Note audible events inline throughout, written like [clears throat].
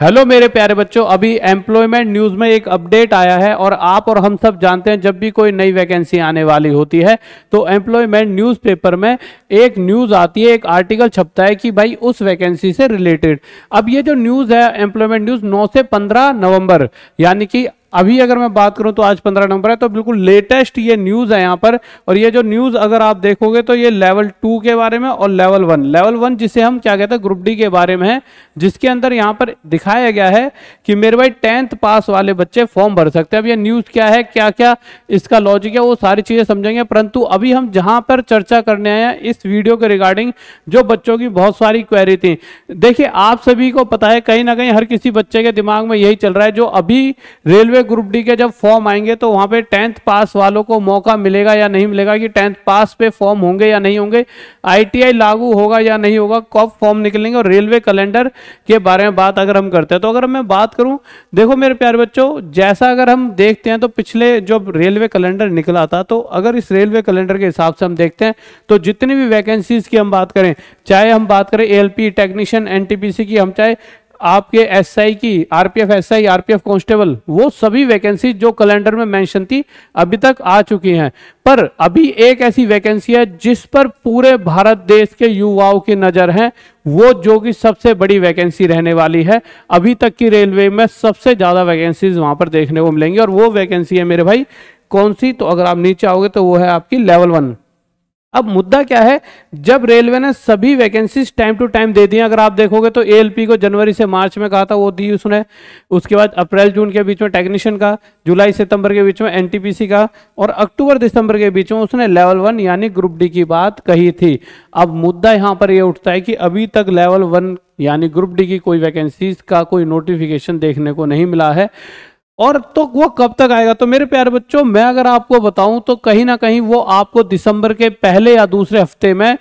hello मेरे प्यारे बच्चों अभी एम्प्लॉयमेंट न्यूज में एक अपडेट आया है और आप और हम सब जानते हैं जब भी कोई नई वैकेंसी आने वाली होती है तो एम्प्लॉयमेंट न्यूज़पेपर में एक न्यूज़ आती है एक आर्टिकल छपता है कि भाई उस वैकेंसी से रिलेटेड अब ये जो न्यूज़ है एम्प्लॉयमेंट न्यूज़ 9 से 15 नवंबर यानी कि अभी अगर मैं बात करूं तो आज पंद्रह नंबर है तो बिल्कुल लेटेस्ट ये न्यूज है यहाँ पर और ये जो न्यूज अगर आप देखोगे तो ये लेवल टू के बारे में और लेवल वन लेवल वन जिसे हम क्या कहते हैं ग्रुप डी के बारे में है जिसके अंदर यहाँ पर दिखाया गया है कि मेरे भाई टेंथ पास वाले बच्चे फॉर्म भर सकते हैं अब ये न्यूज क्या है क्या क्या इसका लॉजिक है वो सारी चीजें समझेंगे परंतु अभी हम जहां पर चर्चा करने आए हैं इस वीडियो के रिगार्डिंग जो बच्चों की बहुत सारी क्वेरी थी देखिये आप सभी को पता है कहीं ना कहीं हर किसी बच्चे के दिमाग में यही चल रहा है जो अभी रेलवे पे ग्रुप डी के जब फॉर्म आएंगे तो वहाँ पे टेंथ पास वालों को मौका मिलेगा या नहीं मिलेगा कि टेंथ पास पे फॉर्म होंगे या नहीं होंगे आईटीआई लागू होगा या नहीं होगा कब फॉर्म निकलेंगे और रेलवे कैलेंडर के बारे में बात अगर हम करते हैं तो अगर मैं बात करूँ देखो मेरे प्यारे बच्चों जैसा अगर हम देखते हैं तो पिछले जो रेलवे कैलेंडर निकला था तो अगर इस रेलवे कैलेंडर के हिसाब से हम देखते हैं तो जितनी भी वैकेंसीज की हम बात करें चाहे हम बात करें एल टेक्नीशियन एन की हम चाहे आपके एसआई की आरपीएफ एसआई आरपीएफ कांस्टेबल वो सभी वैकेंसी जो कैलेंडर में मेंशन थी अभी तक आ चुकी हैं पर अभी एक ऐसी वैकेंसी है जिस पर पूरे भारत देश के युवाओं की नज़र है वो जो कि सबसे बड़ी वैकेंसी रहने वाली है अभी तक की रेलवे में सबसे ज़्यादा वैकेंसीज वहां पर देखने को मिलेंगी और वो वैकेंसी है मेरे भाई कौन सी तो अगर आप नीचे आओगे तो वो है आपकी लेवल वन अब मुद्दा क्या है जब रेलवे ने सभी वैकेंसीज टाइम टू टाइम दे दी अगर आप देखोगे तो एएलपी को जनवरी से मार्च में कहा था वो दी उसने उसके बाद अप्रैल जून के बीच में टेक्नीशियन का जुलाई सितंबर के बीच में एनटीपीसी का और अक्टूबर दिसंबर के बीच में उसने लेवल वन यानी ग्रुप डी की बात कही थी अब मुद्दा यहाँ पर यह उठता है कि अभी तक लेवल वन यानी ग्रुप डी की कोई वैकेंसीज का कोई नोटिफिकेशन देखने को नहीं मिला है और तो वो कब तक आएगा तो मेरे प्यारे बच्चों मैं अगर आपको बताऊं तो कहीं ना कहीं वो आपको दिसंबर के पहले या दूसरे हफ्ते में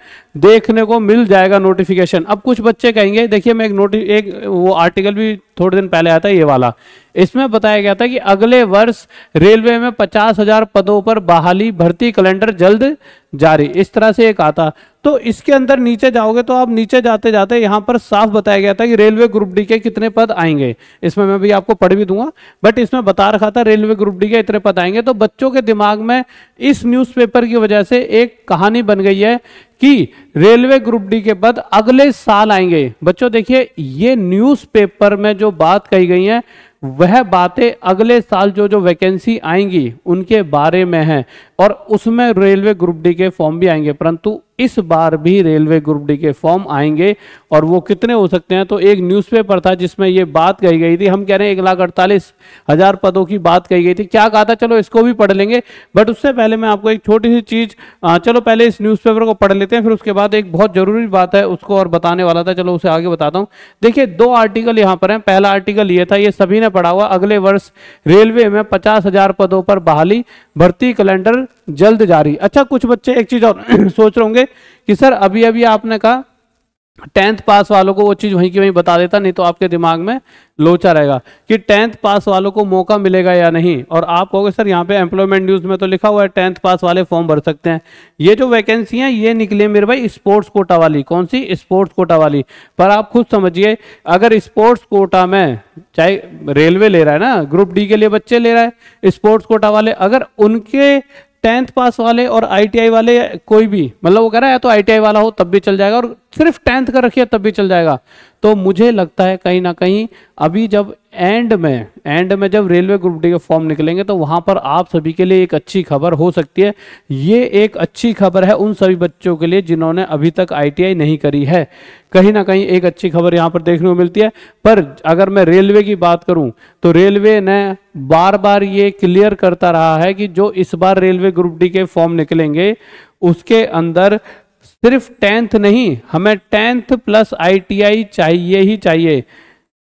देखने को मिल जाएगा नोटिफिकेशन अब कुछ बच्चे कहेंगे देखिए मैं एक नोटि एक वो आर्टिकल भी थोड़े दिन पहले आया था ये वाला इसमें बताया गया था कि अगले वर्ष रेलवे में पचास हजार पदों पर बहाली भर्ती कैलेंडर जल्द जारी इस तरह से एक आता तो इसके अंदर नीचे जाओगे तो आप नीचे जाते जाते यहां पर साफ बताया गया था कि रेलवे ग्रुप डी के कितने पद आएंगे इसमें मैं भी आपको पढ़ भी दूंगा बट इसमें बता रखा था रेलवे ग्रुप डी के इतने पद आएंगे तो बच्चों के दिमाग में इस न्यूज़पेपर की वजह से एक कहानी बन गई है कि रेलवे ग्रुप डी के पद अगले साल आएंगे बच्चों देखिए ये न्यूज में जो बात कही गई है वह बातें अगले साल जो जो वैकेंसी आएंगी उनके बारे में है और उसमें रेलवे ग्रुप डी के फॉर्म भी आएंगे परंतु इस बार भी रेलवे ग्रुप डी के फॉर्म आएंगे और वो कितने हो सकते हैं तो एक न्यूज़पेपर था जिसमें ये बात कही गई थी हम कह रहे हैं एक लाख अड़तालीस हज़ार पदों की बात कही गई थी क्या कहा था चलो इसको भी पढ़ लेंगे बट उससे पहले मैं आपको एक छोटी सी चीज़ चलो पहले इस न्यूज़पेपर को पढ़ लेते हैं फिर उसके बाद एक बहुत ज़रूरी बात है उसको और बताने वाला था चलो उसे आगे बताता हूँ देखिए दो आर्टिकल यहाँ पर हैं पहला आर्टिकल ये था ये सभी ने पढ़ा हुआ अगले वर्ष रेलवे में पचास हजार पदों पर बहाली भर्ती कैलेंडर जल्द जारी अच्छा कुछ बच्चे एक चीज़ और [clears throat] सोच रहे होंगे कि सर अभी अभी आपने कहा टेंथ पास वालों को वो चीज़ वहीं की वहीं बता देता नहीं तो आपके दिमाग में लोचा रहेगा कि टेंथ पास वालों को मौका मिलेगा या नहीं और आप कहोगे सर यहाँ पे एम्प्लॉयमेंट न्यूज़ में तो लिखा हुआ है टेंथ पास वाले फॉर्म भर सकते हैं ये जो वैकेंसी हैं ये निकली मेरे भाई स्पोर्ट्स कोटा वाली कौन सी स्पोर्ट्स कोटा वाली पर आप खुद समझिए अगर स्पोर्ट्स कोटा में चाहे रेलवे ले रहा है ना ग्रुप डी के लिए बच्चे ले रहा है स्पोर्ट्स कोटा वाले अगर उनके टेंथ पास वाले और आईटीआई वाले कोई भी मतलब वो कह रहा है तो आईटीआई वाला हो तब भी चल जाएगा और सिर्फ टेंथ का रखिए तब भी चल जाएगा तो मुझे लगता है कहीं ना कहीं अभी जब एंड में एंड में जब रेलवे ग्रुप डी के फॉर्म निकलेंगे तो वहां पर आप सभी के लिए एक अच्छी खबर हो सकती है ये एक अच्छी खबर है उन सभी बच्चों के लिए जिन्होंने अभी तक आईटीआई नहीं करी है कहीं ना कहीं एक अच्छी खबर यहाँ पर देखने को मिलती है पर अगर मैं रेलवे की बात करूं तो रेलवे ने बार बार ये क्लियर करता रहा है कि जो इस बार रेलवे ग्रुप डी के फॉर्म निकलेंगे उसके अंदर सिर्फ टेंथ नहीं हमें टेंथ प्लस आईटीआई चाहिए ही चाहिए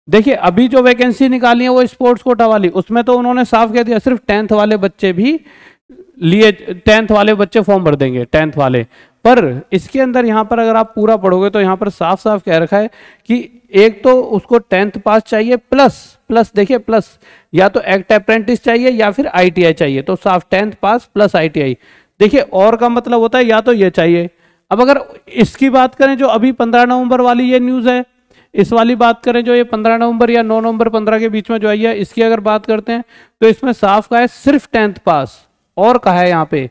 देखिए अभी जो वैकेंसी निकाली है वो स्पोर्ट्स कोटा वाली उसमें तो उन्होंने साफ कह दिया सिर्फ टेंथ वाले बच्चे भी लिए टेंथ वाले बच्चे फॉर्म भर देंगे टेंथ वाले पर इसके अंदर यहाँ पर अगर आप पूरा पढ़ोगे तो यहाँ पर साफ साफ कह रखा है कि एक तो उसको टेंथ पास चाहिए प्लस प्लस देखिए प्लस या तो एक्ट अप्रेंटिस चाहिए या फिर आईटीआई चाहिए तो साफ टेंथ पास प्लस आईटीआई देखिए और का मतलब होता है या तो ये चाहिए अब अगर इसकी बात करें जो अभी पंद्रह नवंबर वाली ये न्यूज़ है इस वाली बात करें जो ये पंद्रह नवंबर या नौ नवंबर पंद्रह के बीच में जो आई है इसकी अगर बात करते हैं तो इसमें साफ कहा है सिर्फ टेंथ पास और कहा है यहाँ पे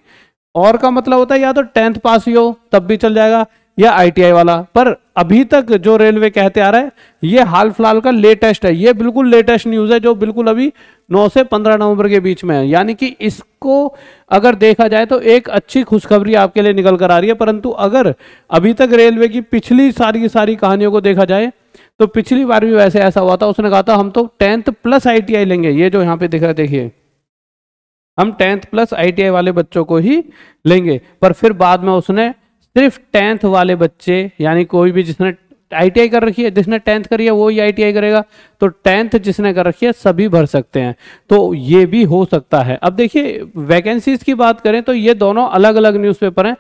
और का मतलब होता है या तो टेंथ पास ही हो तब भी चल जाएगा या आईटीआई वाला पर अभी तक जो रेलवे कहते आ रहा है ये हाल फिलहाल का लेटेस्ट है ये बिल्कुल लेटेस्ट न्यूज़ है जो बिल्कुल अभी 9 से 15 नवंबर के बीच में है यानी कि इसको अगर देखा जाए तो एक अच्छी खुशखबरी आपके लिए निकल कर आ रही है परंतु अगर अभी तक रेलवे की पिछली सारी की सारी कहानियों को देखा जाए तो पिछली बार भी वैसे ऐसा हुआ था उसने कहा था हम तो टेंथ प्लस आई लेंगे ये जो यहाँ पे दिख रहा है देखिए हम टेंथ प्लस आई वाले बच्चों को ही लेंगे पर फिर बाद में उसने सिर्फ टेंथ वाले बच्चे यानी कोई भी जिसने आईटीआई कर रखी है जिसने टेंथ करी है वो ही आईटीआई करेगा तो टेंथ जिसने कर रखी है सभी भर सकते हैं तो ये भी हो सकता है अब देखिए वैकेंसीज की बात करें तो ये दोनों अलग अलग न्यूज़पेपर हैं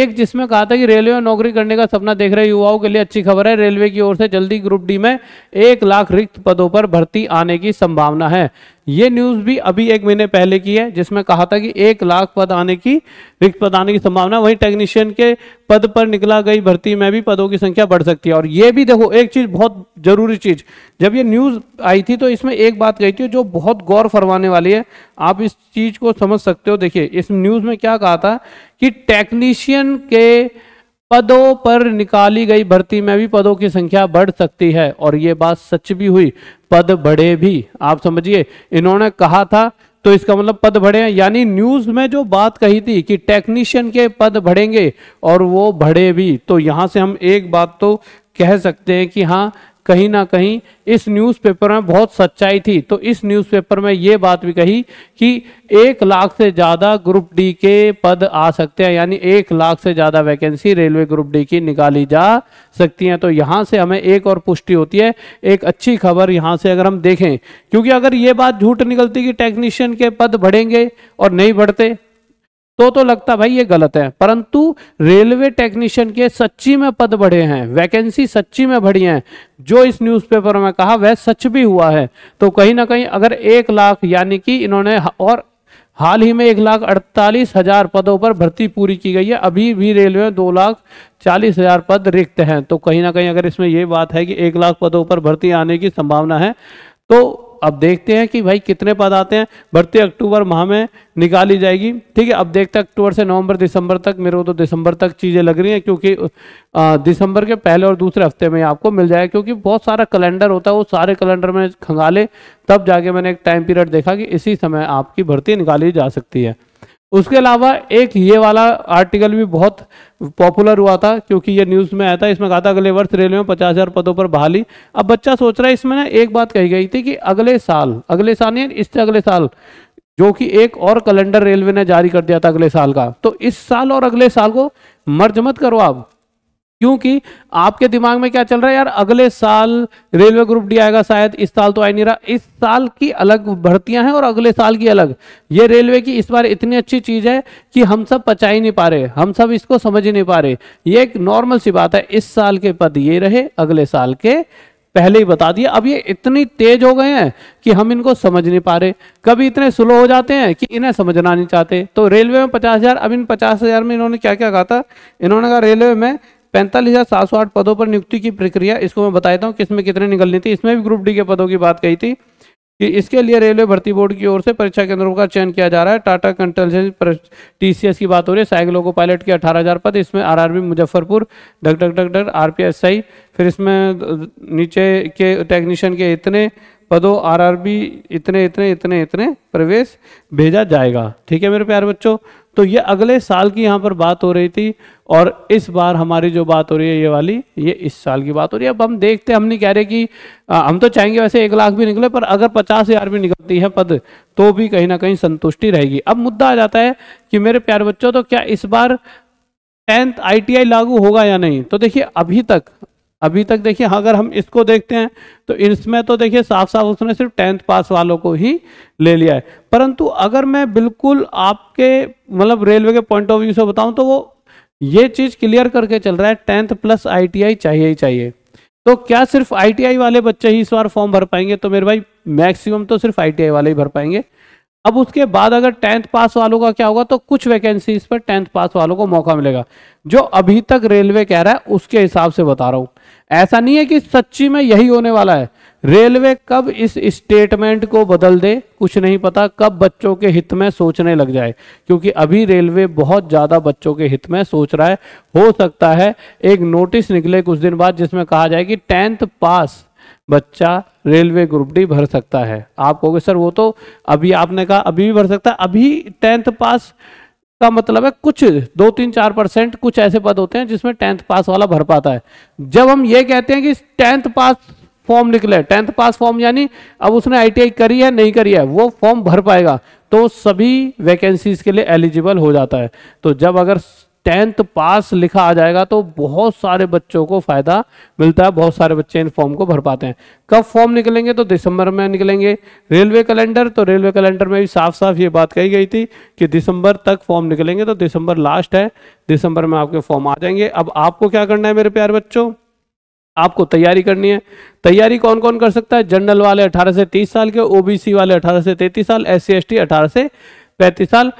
एक जिसमें कहा था कि रेलवे में नौकरी करने का सपना देख रहे युवाओं के लिए अच्छी खबर है रेलवे की ओर से जल्दी ग्रुप डी में एक लाख रिक्त पदों पर भर्ती आने की संभावना है ये न्यूज भी अभी एक महीने पहले की है जिसमें कहा था कि एक लाख पद आने की रिक्त पद आने की संभावना वही टेक्नीशियन के पद पर निकला गई भर्ती में भी पदों की संख्या बढ़ सकती है और ये भी देखो एक चीज बहुत जरूरी चीज जब ये न्यूज आई थी तो इसमें एक बात कही थी जो बहुत गौर फरमाने वाली है आप इस चीज को समझ सकते हो देखिए इस न्यूज में क्या कहा था कि टेक्नीशियन के पदों पर निकाली गई भर्ती में भी पदों की संख्या बढ़ सकती है और ये बात सच भी हुई पद बढ़े भी आप समझिए इन्होंने कहा था तो इसका मतलब पद बढ़े हैं यानी न्यूज में जो बात कही थी कि टेक्नीशियन के पद बढ़ेंगे और वो बढ़े भी तो यहां से हम एक बात तो कह सकते हैं कि हाँ कहीं ना कहीं इस न्यूज़पेपर में बहुत सच्चाई थी तो इस न्यूज़पेपर में ये बात भी कही कि एक लाख से ज़्यादा ग्रुप डी के पद आ सकते हैं यानी एक लाख से ज़्यादा वैकेंसी रेलवे ग्रुप डी की निकाली जा सकती हैं तो यहाँ से हमें एक और पुष्टि होती है एक अच्छी खबर यहाँ से अगर हम देखें क्योंकि अगर ये बात झूठ निकलती कि टेक्नीशियन के पद बढ़ेंगे और नहीं बढ़ते तो तो लगता भाई ये गलत है परंतु रेलवे टेक्नीशियन के सच्ची में पद बढ़े हैं वैकेंसी सच्ची में बढ़ी हैं जो इस न्यूज़पेपर में कहा वह सच भी हुआ है तो कहीं ना कहीं अगर एक लाख यानी कि इन्होंने और हाल ही में एक लाख अड़तालीस हजार पदों पर भर्ती पूरी की गई है अभी भी रेलवे में दो लाख चालीस हजार पद रिक्त हैं तो कहीं ना कहीं अगर इसमें यह बात है कि एक लाख पदों पर भर्ती आने की संभावना है तो अब देखते हैं कि भाई कितने पद आते हैं भर्ती अक्टूबर माह में निकाली जाएगी ठीक है अब देखते हैं अक्टूबर से नवंबर दिसंबर तक मेरे को तो दिसंबर तक चीज़ें लग रही हैं क्योंकि दिसंबर के पहले और दूसरे हफ्ते में आपको मिल जाएगा क्योंकि बहुत सारा कैलेंडर होता है वो सारे कैलेंडर में खंगाले तब जाके मैंने एक टाइम पीरियड देखा कि इसी समय आपकी भर्ती निकाली जा सकती है उसके अलावा एक ये वाला आर्टिकल भी बहुत पॉपुलर हुआ था क्योंकि ये न्यूज़ में आया था इसमें कहा था अगले वर्ष रेलवे में पचास हज़ार पदों पर बहाली अब बच्चा सोच रहा है इसमें ना एक बात कही गई थी कि अगले साल अगले साल नहीं इससे अगले साल जो कि एक और कैलेंडर रेलवे ने जारी कर दिया था अगले साल का तो इस साल और अगले साल को मर्ज मत करो आप क्योंकि आपके दिमाग में क्या चल रहा है यार अगले साल रेलवे ग्रुप डी आएगा शायद इस साल तो आई नहीं रहा इस साल की अलग भर्तियां हैं और अगले साल की अलग ये रेलवे की इस बार इतनी अच्छी चीज़ है कि हम सब पचा ही नहीं पा रहे हम सब इसको समझ ही नहीं पा रहे ये एक नॉर्मल सी बात है इस साल के पद ये रहे अगले साल के पहले ही बता दिया अब ये इतनी तेज हो गए हैं कि हम इनको समझ नहीं पा रहे कभी इतने स्लो हो जाते हैं कि इन्हें समझना नहीं चाहते तो रेलवे में पचास हज़ार अब इन पचास हज़ार में इन्होंने क्या क्या कहा था इन्होंने कहा रेलवे में पैंतालीस हज़ार सात सौ आठ पदों पर नियुक्ति की प्रक्रिया इसको मैं बताया हूँ किसमें कितने निकलनी थी इसमें भी ग्रुप डी के पदों की बात कही थी कि इसके लिए रेलवे भर्ती बोर्ड की ओर से परीक्षा केंद्रों का चयन किया जा रहा है टाटा कंसल्टेंसी टीसीएस की बात हो रही है साइकिलों को पायलट के 18000 पद इसमें आरआरबी मुजफ्फरपुर ढक ढक ढक ढक आरपीएसआई फिर इसमें नीचे के टेक्नीशियन के इतने पदों आरआरबी इतने इतने इतने इतने प्रवेश भेजा जाएगा ठीक है मेरे प्यार बच्चों तो ये अगले साल की यहाँ पर बात हो रही थी और इस बार हमारी जो बात हो रही है ये वाली ये इस साल की बात हो रही है अब हम देखते हैं हम नहीं कह रहे कि आ, हम तो चाहेंगे वैसे एक लाख भी निकले पर अगर पचास हज़ार भी निकलती है पद तो भी कहीं ना कहीं संतुष्टि रहेगी अब मुद्दा आ जाता है कि मेरे प्यारे बच्चों तो क्या इस बार टेंथ आई लागू होगा या नहीं तो देखिए अभी तक अभी तक देखिए अगर हम इसको देखते हैं तो इसमें तो देखिए साफ साफ उसने सिर्फ टेंथ पास वालों को ही ले लिया है परंतु अगर मैं बिल्कुल आपके मतलब रेलवे के पॉइंट ऑफ व्यू से बताऊं तो वो ये चीज़ क्लियर करके चल रहा है टेंथ प्लस आईटीआई चाहिए ही चाहिए तो क्या सिर्फ आईटीआई वाले बच्चे ही इस बार फॉर्म भर पाएंगे तो मेरे भाई मैक्सिमम तो सिर्फ आईटीआई वाले ही भर पाएंगे अब उसके बाद अगर टेंथ पास वालों का क्या होगा तो कुछ वैकेंसीज पर टेंथ पास वालों को मौका मिलेगा जो अभी तक रेलवे कह रहा है उसके हिसाब से बता रहा हूँ ऐसा नहीं है कि सच्ची में यही होने वाला है रेलवे कब इस स्टेटमेंट को बदल दे कुछ नहीं पता कब बच्चों के हित में सोचने लग जाए क्योंकि अभी रेलवे बहुत ज़्यादा बच्चों के हित में सोच रहा है हो सकता है एक नोटिस निकले कुछ दिन बाद जिसमें कहा जाए कि टेंथ पास बच्चा रेलवे ग्रुप डी भर सकता है आप कहोगे सर वो तो अभी आपने कहा अभी भी भर सकता है अभी टेंथ पास का मतलब है कुछ दो तीन चार परसेंट कुछ ऐसे पद होते हैं जिसमें टेंथ पास वाला भर पाता है जब हम ये कहते हैं कि टेंथ पास फॉर्म निकले टेंथ पास फॉर्म यानी अब उसने आईटीआई करी है नहीं करी है वो फॉर्म भर पाएगा तो सभी वैकेंसीज के लिए एलिजिबल हो जाता है तो जब अगर टेंथ पास लिखा आ जाएगा तो बहुत सारे बच्चों को फायदा मिलता है बहुत सारे बच्चे इन फॉर्म को भर पाते हैं कब फॉर्म निकलेंगे तो दिसंबर में निकलेंगे रेलवे कैलेंडर तो रेलवे कैलेंडर में भी साफ साफ ये बात कही गई थी कि दिसंबर तक फॉर्म निकलेंगे तो दिसंबर लास्ट है दिसंबर में आपके फॉर्म आ जाएंगे अब आपको क्या करना है मेरे प्यार बच्चों आपको तैयारी करनी है तैयारी कौन कौन कर सकता है जनरल वाले 18 से 30 साल के ओबीसी वाले 18 से 33 साल एस सी 18 से पैंतीस साल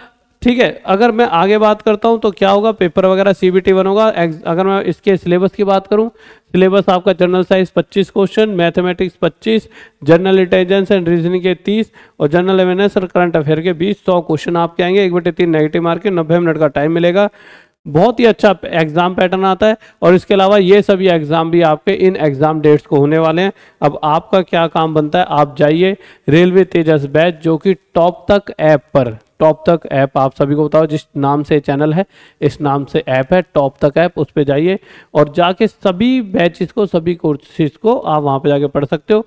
ठीक है अगर मैं आगे बात करता हूं तो क्या होगा पेपर वगैरह सीबीटी वन होगा अगर मैं इसके सिलेबस की बात करूं सिलेबस आपका general science 25 question mathematics 25 general intelligence and reasoning के 30 और जनरल अवेयरनेस और करंट अफेयर के 20 सौ क्वेश्चन आपके आएंगे एक बटे तीन नेगेटिव मार्क के नब्बे मिनट का टाइम मिलेगा बहुत ही अच्छा एग्जाम पैटर्न आता है और इसके अलावा ये सभी एग्जाम भी आपके इन एग्जाम डेट्स को होने वाले हैं अब आपका क्या काम बनता है आप जाइए रेलवे तेजस बैच जो कि टॉप तक ऐप पर टॉप तक ऐप आप सभी को बताओ जिस नाम से चैनल है इस नाम से ऐप है टॉप तक ऐप उस पर जाइए और जाके सभी बैचेस को सभी कोर्सेज को आप वहाँ पर जाके पढ़ सकते हो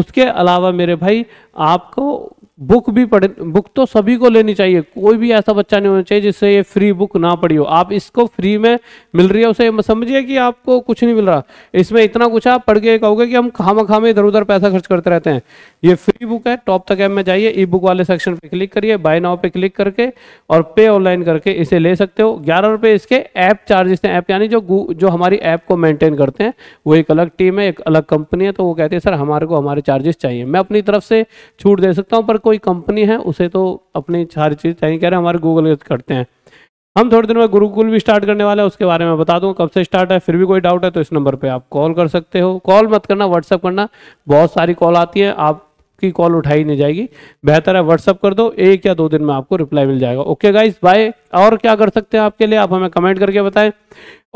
उसके अलावा मेरे भाई आपको बुक भी पढ़ बुक तो सभी को लेनी चाहिए कोई भी ऐसा बच्चा नहीं होना चाहिए जिससे ये फ्री बुक ना पढ़ी हो आप इसको फ्री में मिल रही है उसे समझिए कि आपको कुछ नहीं मिल रहा इसमें इतना कुछ आप पढ़ के कहोगे कि हम खामा खामे इधर उधर पैसा खर्च करते रहते हैं ये फ्री बुक है टॉप तक ऐप में जाइए ई बुक वाले सेक्शन पर क्लिक करिए बाय नाव पे क्लिक करके और पे ऑनलाइन करके इसे ले सकते हो ग्यारह रुपये इसके ऐप चार्जेस हैं ऐप यानी जो जो हमारी ऐप को मेनटेन करते हैं वो एक अलग टीम है एक अलग कंपनी है तो वो कहते हैं सर हमारे को हमारे चार्जेस चाहिए मैं अपनी तरफ से छूट दे सकता हूँ पर कोई कंपनी है उसे तो अपनी सारी चीज़ चाहिए कह रहे हैं हमारे गूगल करते हैं हम थोड़ी देर में गुरुकुल भी स्टार्ट करने वाले हैं उसके बारे में बता दूँ कब से स्टार्ट है फिर भी कोई डाउट है तो इस नंबर पर आप कॉल कर सकते हो कॉल मत करना व्हाट्सअप करना बहुत सारी कॉल आती है आप की कॉल उठाई नहीं जाएगी बेहतर है व्हाट्सअप कर दो एक या दो दिन में आपको रिप्लाई मिल जाएगा ओके गाइस बाय और क्या कर सकते हैं आपके लिए आप हमें कमेंट करके बताएं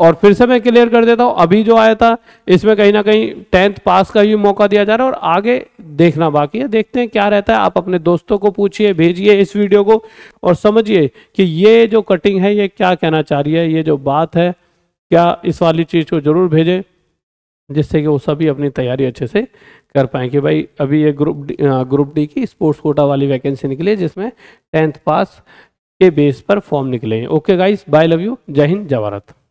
और फिर से मैं क्लियर कर देता हूँ अभी जो आया था इसमें कहीं ना कहीं टेंथ पास का भी मौका दिया जा रहा है और आगे देखना बाकी है देखते हैं क्या रहता है आप अपने दोस्तों को पूछिए भेजिए इस वीडियो को और समझिए कि ये जो कटिंग है ये क्या कहना चाह रही है ये जो बात है क्या इस वाली चीज़ को ज़रूर भेजें जिससे कि वो सभी अपनी तैयारी अच्छे से कर पाएँ कि भाई अभी ये ग्रुप डी ग्रुप डी की स्पोर्ट्स कोटा वाली वैकेंसी निकली जिसमें टेंथ पास के बेस पर फॉर्म निकले okay guys bye love you जय हिंद जय